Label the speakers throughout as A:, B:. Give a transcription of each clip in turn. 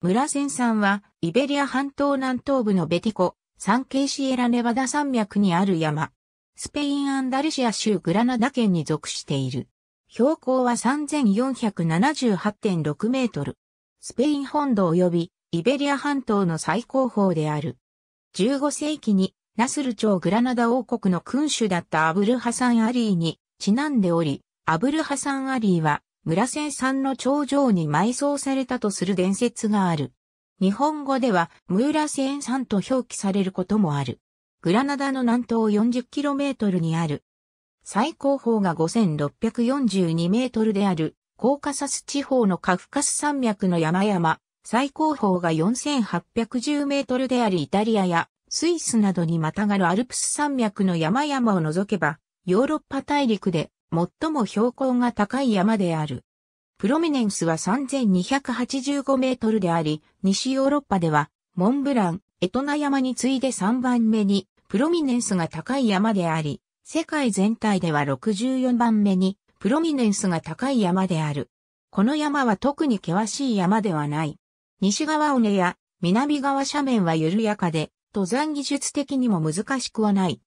A: 村千山は、イベリア半島南東部のベティコ、サンケイシエラネバダ山脈にある山。スペイン・アンダルシア州グラナダ県に属している。標高は3478.6メートル。スペイン本土及びイベリア半島の最高峰である。15世紀にナスル朝グラナダ王国の君主だったアブルハサン・アリーにちなんでおり、アブルハサン・アリーは村瀬山の頂上に埋葬されたとする伝説がある。日本語では、ムーラセン山と表記されることもある。グラナダの南東 40km にある。最高峰が 5642m である、コーカサス地方のカフカス山脈の山々、最高峰が 4810m であるイタリアやスイスなどにまたがるアルプス山脈の山々を除けば、ヨーロッパ大陸で最も標高が高い山である。プロミネンスは3285メートルであり、西ヨーロッパでは、モンブラン、エトナ山に次いで3番目に、プロミネンスが高い山であり、世界全体では64番目に、プロミネンスが高い山である。この山は特に険しい山ではない。西側尾根や南側斜面は緩やかで、登山技術的にも難しくはない。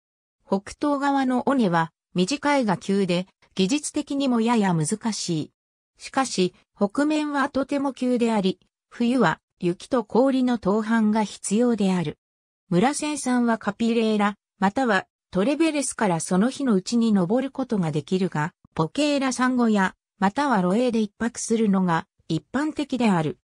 A: 北東側の尾根は短いが急で技術的にもやや難しい。しかし、北面はとても急であり、冬は雪と氷の投範が必要である。村さ産はカピレーラ、またはトレベレスからその日のうちに登ることができるが、ポケーラ産後や、またはロエで一泊するのが一般的である。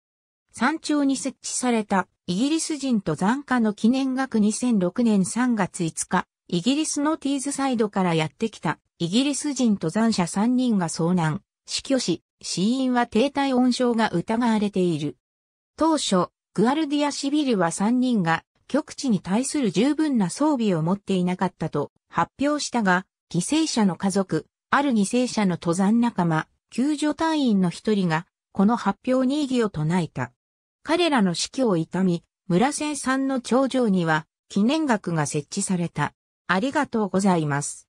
A: 山頂に設置されたイギリス人と残花の記念学2006年3月5日、イギリスのティーズサイドからやってきたイギリス人登山者3人が遭難、死去し、死因は低体温症が疑われている。当初、グアルディアシビルは3人が極地に対する十分な装備を持っていなかったと発表したが、犠牲者の家族、ある犠牲者の登山仲間、救助隊員の一人が、この発表に異議を唱えた。彼らの死去を悼み、村瀬さんの頂上には記念額が設置された。ありがとうございます。